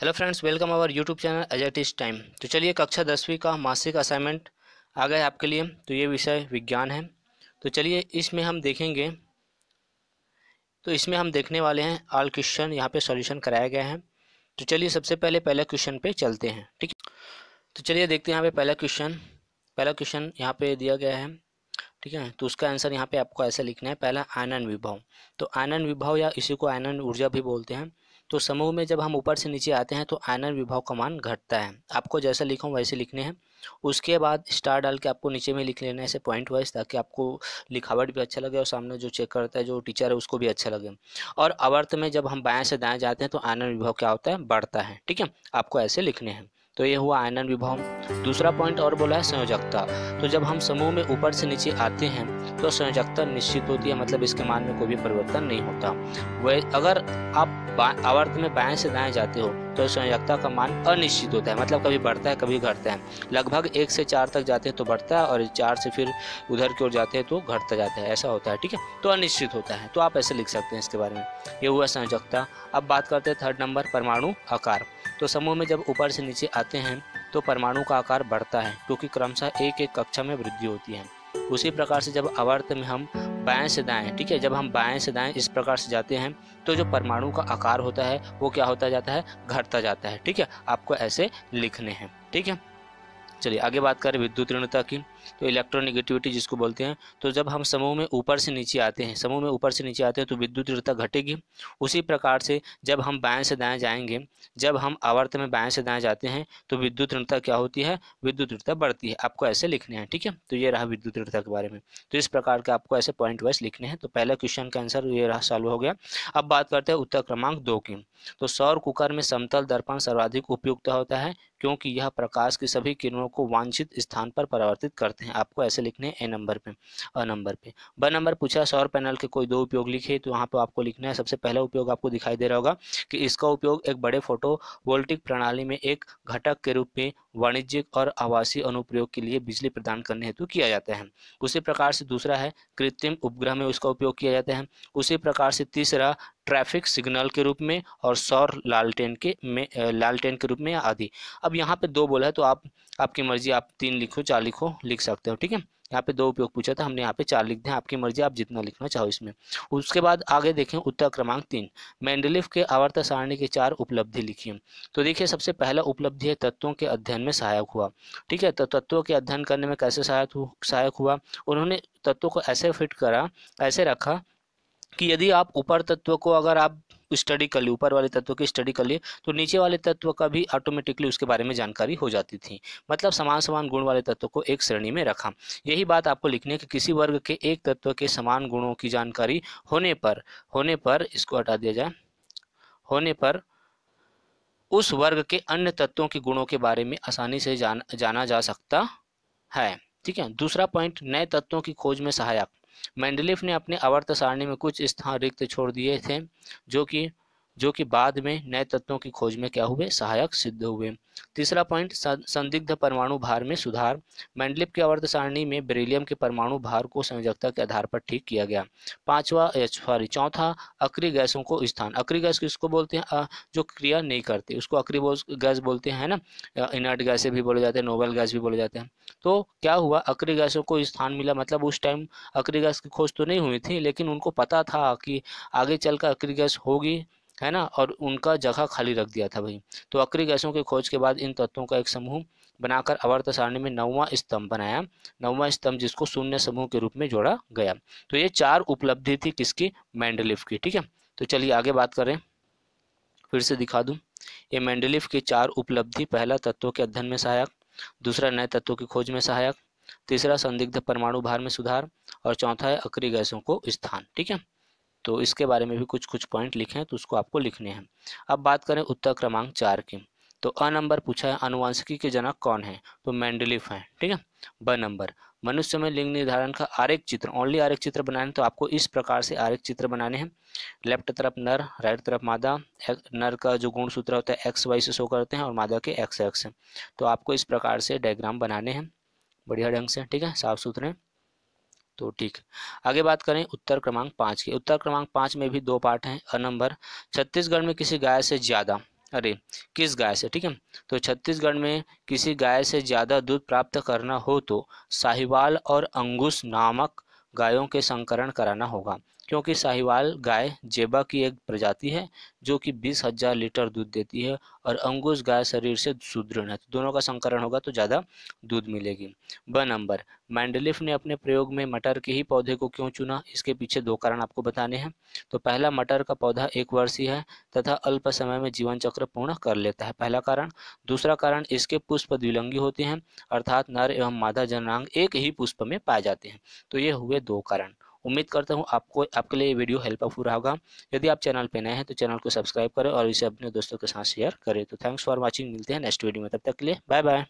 hello friends welcome our YouTube channel Ajay time तो चलिए कक्षा दसवीं का मासिक असाइनमेंट आ गया आपके लिए तो ये विषय विज्ञान है तो चलिए इसमें हम देखेंगे तो इसमें हम देखने वाले हैं आल क्वेश्चन यहाँ पे सॉल्यूशन कराया गया है तो चलिए सबसे पहले पहला क्वेश्चन पे चलते हैं ठीक तो चलिए देखते हैं यहाँ पे पहला क्वेश्चन पहला क्वेश्चन यहाँ पे दिया गया है ठीक है तो उसका आंसर यहाँ पे आपको ऐसे लिखना है पहला आनन विभव तो आनन विभव या इसी को आनन ऊर्जा भी बोलते हैं तो समूह में जब हम ऊपर से नीचे आते हैं तो आयनन विभाव का मान घटता है आपको जैसा लिखा वैसे लिखने हैं उसके बाद स्टार डाल के आपको नीचे में लिख लेना है ऐसे पॉइंट वाइज ताकि आपको लिखावट भी अच्छा लगे और सामने जो चेक करता है जो टीचर है उसको भी अच्छा लगे और अवर्त में जब हम बाएँ से दाएँ जाते हैं तो आयनन विभाव क्या होता है बढ़ता है ठीक है आपको ऐसे लिखने हैं तो ये हुआ आयनन विभव दूसरा पॉइंट और बोला है संयोजकता तो जब हम समूह में ऊपर से नीचे आते हैं तो संयोजकता निश्चित होती है मतलब इसके मान में कोई भी परिवर्तन नहीं होता वह अगर आप आवर्त में बाएं से दाएं जाते हो तो संयोजकता का मान अनिश्चित होता है मतलब कभी बढ़ता है कभी घटता है लगभग एक से चार तक जाते हैं तो बढ़ता है और चार से फिर उधर की ओर जाते हैं तो घटता जाता है ऐसा होता है ठीक है तो अनिश्चित होता है तो आप ऐसे लिख सकते हैं इसके बारे में ये हुआ संयोजकता अब बात करते हैं थर्ड नंबर परमाणु आकार तो समूह में जब ऊपर से नीचे आते हैं तो परमाणु का आकार बढ़ता है क्योंकि क्रमशः एक एक कक्षा में वृद्धि होती है उसी प्रकार से जब अवर्त में हम बाएं से दाएं ठीक है जब हम बाएं से दाएं इस प्रकार से जाते हैं तो जो परमाणु का आकार होता है वो क्या होता जाता है घटता जाता है ठीक है आपको ऐसे लिखने हैं ठीक है चलिए आगे बात करें विद्युत ऋणता की तो इलेक्ट्रोनिगेटिविटी जिसको बोलते हैं तो जब हम समूह में ऊपर से नीचे आते हैं समूह में ऊपर से नीचे आते हैं तो विद्युत तीव्रता घटेगी उसी प्रकार से जब हम बाएँ से दाएँ जाएंगे जब हम आवर्त में बाएँ से दाएँ जाते हैं तो विद्युत तीव्रता क्या होती है विद्युत तीव्रता बढ़ती है आपको ऐसे लिखने हैं ठीक है तो ये रहा विद्युत तीव्रता के बारे में तो इस प्रकार के आपको ऐसे पॉइंट वाइज लिखने हैं तो पहला क्वेश्चन का आंसर ये रहा सॉल्व हो गया अब बात करते हैं उत्तर क्रमांक दो की तो सौर कुकर में समतल दर्पण सर्वाधिक उपयुक्त होता है क्योंकि यह प्रकाश की सभी किरणों को वांछित स्थान पर परिवर्तित करता जाते हैं आपको ऐसे लिखने ए नंबर पे अ नंबर पे ब नंबर पूछा सौर पैनल के कोई दो उपयोग लिखे तो यहाँ पर आपको लिखना है सबसे पहला उपयोग आपको दिखाई दे रहा होगा कि इसका उपयोग एक बड़े फोटो वोल्टिक प्रणाली में एक घटक के रूप में वाणिज्यिक और आवासीय अनुप्रयोग के लिए बिजली प्रदान करने हेतु किया जाता है उसी प्रकार से दूसरा है कृत्रिम उपग्रह में उसका उपयोग किया जाता है उसी प्रकार से तीसरा ट्रैफिक सिग्नल के रूप में और सौर लालटेन के में लालटेन के रूप में आदि अब यहाँ पे दो बोला है तो आप आपकी मर्जी आप तीन लिखो चार लिखो लिख सकते हो ठीक है यहाँ पे दो उपयोग पूछा था हमने यहाँ पे चार लिख दिया आपकी मर्जी आप जितना लिखना चाहो इसमें उसके बाद आगे देखें उत्तर क्रमांक तीन मैंडलिफ के आवर्त सारणी के चार उपलब्धि लिखिए तो देखिए सबसे पहला उपलब्धि है तत्वों के अध्ययन में सहायक हुआ ठीक है तो तत्वों के अध्ययन करने में कैसे सहायक सहायक हुआ उन्होंने तत्वों को ऐसे फिट करा ऐसे रखा कि यदि आप ऊपर तत्व को अगर आप स्टडी कर ली ऊपर वाले तत्व की स्टडी कर ली तो नीचे वाले तत्व का भी ऑटोमेटिकली उसके बारे में जानकारी हो जाती थी मतलब समान समान गुण वाले तत्व को एक श्रेणी में रखा यही बात आपको लिखनी है कि किसी वर्ग के एक तत्व के समान गुणों की जानकारी होने पर होने पर इसको हटा दिया जाए होने पर उस वर्ग के अन्य तत्वों के गुणों के बारे में आसानी से जान, जाना जा सकता है ठीक है दूसरा पॉइंट नए तत्वों की खोज में सहायक मैंडलिफ ने अपने अवर्त सारणी में कुछ स्थान रिक्त छोड़ दिए थे जो कि जो कि बाद में नए तत्वों की खोज में क्या हुए सहायक सिद्ध हुए तीसरा पॉइंट संदिग्ध परमाणु भार में सुधार मेंडलिप की आवर्त सारणी में बेरिलियम के परमाणु भार को संयोजकता के आधार पर ठीक किया गया पांचवा सॉरी चौथा अक्री गैसों को स्थान अक्री गैस किसको बोलते हैं जो क्रिया नहीं करते उसको अक्री गैस बोलते हैं ना इनर्ट गैसे भी बोले जाते हैं नोबल गैस भी बोले जाते हैं तो क्या हुआ अक्री गैसों को स्थान मिला मतलब उस टाइम अक्री गैस की खोज तो नहीं हुई थी लेकिन उनको पता था कि आगे चलकर अक्री गैस होगी है ना और उनका जगह खाली रख दिया था भाई तो अक्री गैसों की खोज के बाद इन तत्वों का एक समूह बनाकर अवर्त सारणी में नौवा स्तंभ बनाया नौवा स्तंभ जिसको शून्य समूह के रूप में जोड़ा गया तो ये चार उपलब्धि थी किसकी मैंडलिफ की ठीक है तो चलिए आगे बात करें फिर से दिखा दूँ ये मैंडलिफ की चार उपलब्धि पहला तत्वों के अध्ययन में सहायक दूसरा नए तत्वों की खोज में सहायक तीसरा संदिग्ध परमाणु भार में सुधार और चौथा है अक्री गैसों को स्थान ठीक है तो इसके बारे में भी कुछ कुछ पॉइंट लिखे हैं तो उसको आपको लिखने हैं अब बात करें उत्तर क्रमांक चार की तो अ नंबर पूछा है अनुवांशिकी के जनक कौन है तो मैंडलिफ है ठीक है ब नंबर मनुष्य में लिंग निर्धारण का आरेख चित्र ओनली आरेख चित्र बनाने तो आपको इस प्रकार से आरेख चित्र बनाने हैं लेफ्ट तरफ नर राइट तरफ मादा नर का जो गुण सूत्र होता है एक्स वाई से शो करते हैं और मादा के एक्स एक्स तो आपको इस प्रकार से डायग्राम बनाने हैं बढ़िया ढंग से ठीक है साफ सुथरे तो ठीक आगे बात करें उत्तर क्रमांक पाँच की उत्तर क्रमांक पाँच में भी दो पार्ट हैं अ नंबर छत्तीसगढ़ में किसी गाय से ज़्यादा अरे किस गाय से ठीक है तो छत्तीसगढ़ में किसी गाय से ज़्यादा दूध प्राप्त करना हो तो साहिवाल और अंगूस नामक गायों के संकरण कराना होगा क्योंकि साहिवाल गाय जेबा की एक प्रजाति है जो कि बीस हजार लीटर दूध देती है और अंगूश गाय शरीर से सुदृढ़ है तो दोनों का संकरण होगा तो ज़्यादा दूध मिलेगी ब नंबर मैंडलिफ ने अपने प्रयोग में मटर के ही पौधे को क्यों चुना इसके पीछे दो कारण आपको बताने हैं तो पहला मटर का पौधा एक वर्षीय है तथा अल्प समय में जीवन चक्र पूर्ण कर लेता है पहला कारण दूसरा कारण इसके पुष्प द्विलंगी होते हैं अर्थात नर एवं मादा जनरांग एक ही पुष्प में पाए जाते हैं तो ये हुए दो कारण उम्मीद करता हूँ आपको आपके लिए वीडियो हेल्पफुल रहा होगा यदि आप चैनल पर नए हैं तो चैनल को सब्सक्राइब करें और इसे अपने दोस्तों के साथ शेयर करें तो थैंक्स फॉर वॉचिंग मिलते हैं नेक्स्ट वीडियो में तब तक के लिए बाय बाय